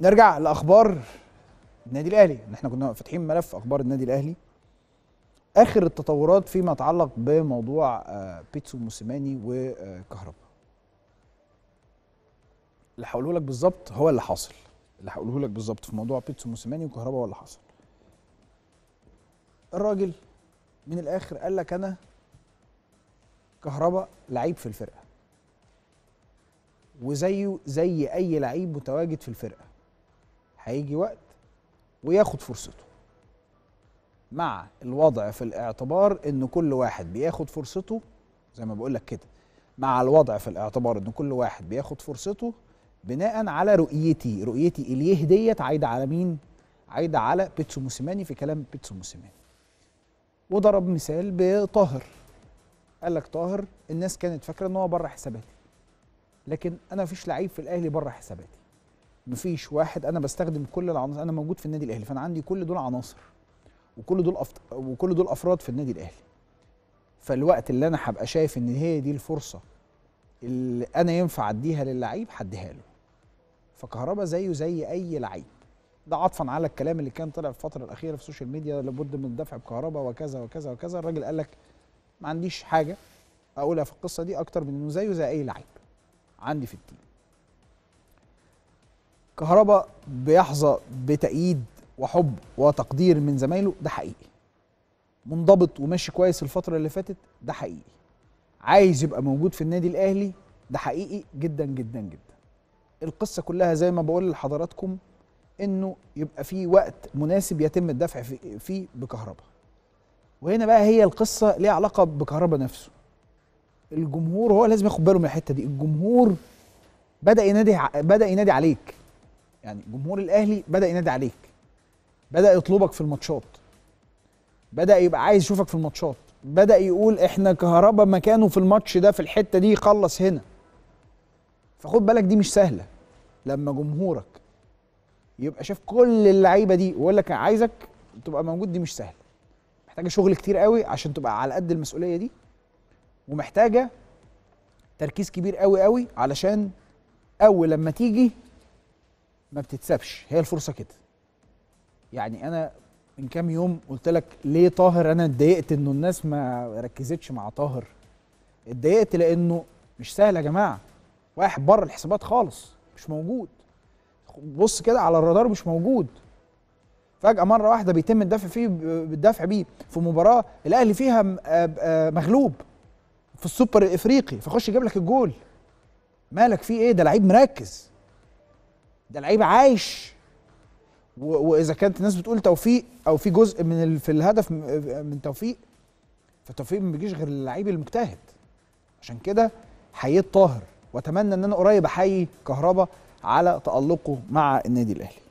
نرجع لاخبار النادي الاهلي ان احنا كنا فاتحين ملف اخبار النادي الاهلي اخر التطورات فيما يتعلق بموضوع آه، بيتسو موسيماني وكهربا آه، اللي هقوله لك بالظبط هو اللي حاصل اللي هقوله لك بالظبط في موضوع بيتسو موسيماني وكهربا هو اللي حاصل الراجل من الاخر قال لك انا كهربا لعيب في الفرقه وزيه زي اي لعيب متواجد في الفرقه هيجي وقت وياخد فرصته مع الوضع في الاعتبار ان كل واحد بياخد فرصته زي ما بقول لك كده مع الوضع في الاعتبار ان كل واحد بياخد فرصته بناء على رؤيتي رؤيتي اليه ديت عايده على مين عايده على بيتسو موسيماني في كلام بيتسو موسيماني وضرب مثال بطاهر قال لك طاهر الناس كانت فاكره ان هو بره حساباتي لكن انا مفيش لعيب في الاهلي بره حساباتي مفيش واحد انا بستخدم كل العناصر انا موجود في النادي الاهلي فانا عندي كل دول عناصر وكل دول أفت... وكل دول افراد في النادي الاهلي فالوقت اللي انا هبقى شايف ان هي دي الفرصه اللي انا ينفع اديها للعيب هديها له فكهربا زيه زي اي لعيب ده عطفا على الكلام اللي كان طلع في الفتره الاخيره في السوشيال ميديا لابد من دفع بكهرباء وكذا وكذا وكذا الراجل قال لك ما عنديش حاجه اقولها في القصه دي اكتر من انه زيه زي اي لعيب عندي في التيم كهربا بيحظى بتأييد وحب وتقدير من زمايله ده حقيقي منضبط وماشي كويس الفترة اللي فاتت ده حقيقي عايز يبقى موجود في النادي الأهلي ده حقيقي جدا جدا جدا القصة كلها زي ما بقول لحضراتكم انه يبقى في وقت مناسب يتم الدفع فيه بكهرباء وهنا بقى هي القصة ليها علاقة بكهرباء نفسه الجمهور هو لازم ياخد باله من الحته دي الجمهور بدا ينادي بدا ينادي عليك يعني جمهور الاهلي بدا ينادي عليك بدا يطلبك في الماتشات بدا يبقى عايز يشوفك في الماتشات بدا يقول احنا كهربا مكانه في الماتش ده في الحته دي خلص هنا فخد بالك دي مش سهله لما جمهورك يبقى شاف كل اللعيبه دي ويقول لك عايزك تبقى موجود دي مش سهله محتاجه شغل كتير قوي عشان تبقى على قد المسؤوليه دي ومحتاجه تركيز كبير قوي قوي علشان اول لما تيجي ما بتتسابش هي الفرصه كده يعني انا من كام يوم قلت لك ليه طاهر انا اتضايقت انه الناس ما ركزتش مع طاهر اتضايقت لانه مش سهل يا جماعه واحد بره الحسابات خالص مش موجود بص كده على الرادار مش موجود فجاه مره واحده بيتم الدفع فيه بالدفع بيه في مباراه الاهلي فيها آه، آه، مغلوب في السوبر الافريقي فخش يجيب لك الجول مالك فيه ايه ده لعيب مركز ده لعيب عايش واذا كانت الناس بتقول توفيق او في جزء من ال... في الهدف من توفيق فالتوفيق ما بيجيش غير اللعيب المجتهد عشان كده حييت طاهر واتمنى ان انا قريب احيي كهربا على تالقه مع النادي الاهلي